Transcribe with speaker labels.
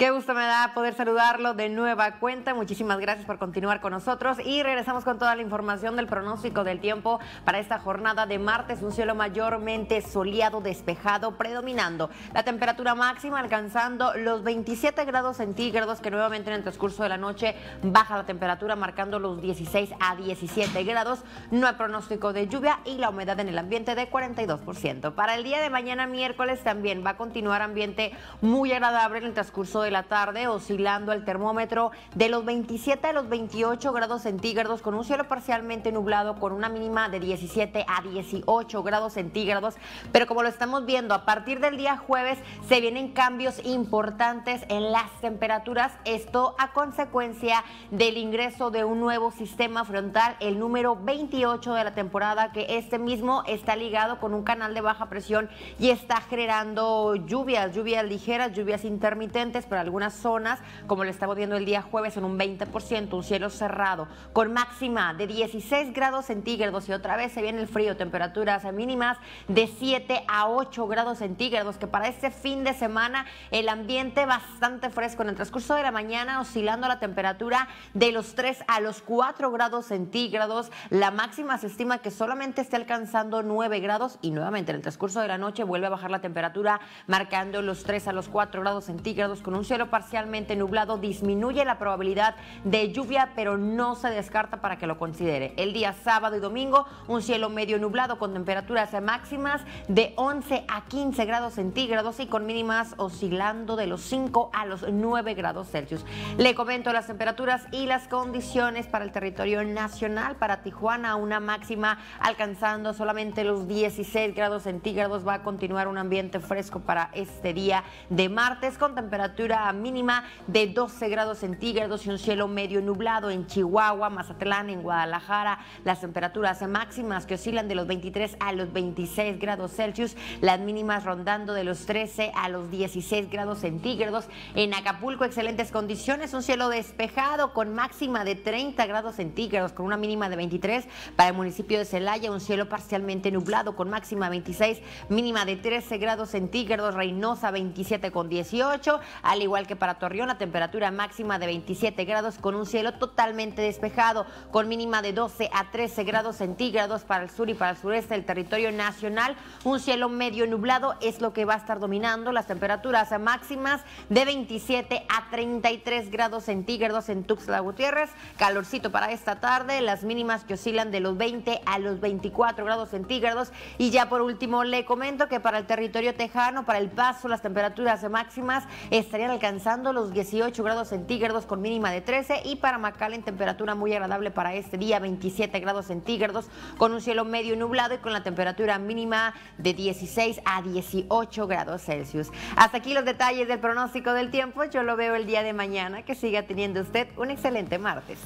Speaker 1: Qué gusto me da poder saludarlo de nueva cuenta. Muchísimas gracias por continuar con nosotros y regresamos con toda la información del pronóstico del tiempo para esta jornada de martes. Un cielo mayormente soleado, despejado, predominando. La temperatura máxima alcanzando los 27 grados centígrados que nuevamente en el transcurso de la noche baja la temperatura marcando los 16 a 17 grados. No hay pronóstico de lluvia y la humedad en el ambiente de 42%. Para el día de mañana miércoles también va a continuar ambiente muy agradable en el transcurso de la tarde, oscilando el termómetro de los 27 a los 28 grados centígrados, con un cielo parcialmente nublado, con una mínima de 17 a 18 grados centígrados. Pero como lo estamos viendo, a partir del día jueves se vienen cambios importantes en las temperaturas. Esto a consecuencia del ingreso de un nuevo sistema frontal, el número 28 de la temporada, que este mismo está ligado con un canal de baja presión y está generando lluvias, lluvias ligeras, lluvias intermitentes, pero algunas zonas, como lo estamos viendo el día jueves, en un 20%, un cielo cerrado, con máxima de 16 grados centígrados y otra vez se viene el frío, temperaturas mínimas de 7 a 8 grados centígrados, que para este fin de semana el ambiente bastante fresco. En el transcurso de la mañana oscilando la temperatura de los 3 a los 4 grados centígrados, la máxima se estima que solamente esté alcanzando 9 grados y nuevamente en el transcurso de la noche vuelve a bajar la temperatura marcando los 3 a los 4 grados centígrados con un cielo parcialmente nublado, disminuye la probabilidad de lluvia, pero no se descarta para que lo considere. El día sábado y domingo, un cielo medio nublado con temperaturas máximas de 11 a 15 grados centígrados y con mínimas oscilando de los 5 a los 9 grados Celsius. Le comento las temperaturas y las condiciones para el territorio nacional. Para Tijuana, una máxima alcanzando solamente los 16 grados centígrados. Va a continuar un ambiente fresco para este día de martes con temperatura mínima de 12 grados centígrados y un cielo medio nublado en Chihuahua, Mazatlán, en Guadalajara. Las temperaturas máximas que oscilan de los 23 a los 26 grados Celsius, las mínimas rondando de los 13 a los 16 grados centígrados. En Acapulco, excelentes condiciones, un cielo despejado con máxima de 30 grados centígrados, con una mínima de 23. Para el municipio de Celaya, un cielo parcialmente nublado con máxima 26, mínima de 13 grados centígrados. Reynosa, 27 con 18. Al igual que para Torreón, la temperatura máxima de 27 grados con un cielo totalmente despejado, con mínima de 12 a 13 grados centígrados para el sur y para el sureste del territorio nacional. Un cielo medio nublado es lo que va a estar dominando las temperaturas máximas de 27 a 33 grados centígrados en Tuxtla Gutiérrez. Calorcito para esta tarde, las mínimas que oscilan de los 20 a los 24 grados centígrados. Y ya por último le comento que para el territorio tejano, para el paso, las temperaturas máximas estarían alcanzando los 18 grados centígrados con mínima de 13 y para Macal en temperatura muy agradable para este día, 27 grados centígrados con un cielo medio nublado y con la temperatura mínima de 16 a 18 grados Celsius. Hasta aquí los detalles del pronóstico del tiempo. Yo lo veo el día de mañana. Que siga teniendo usted un excelente martes.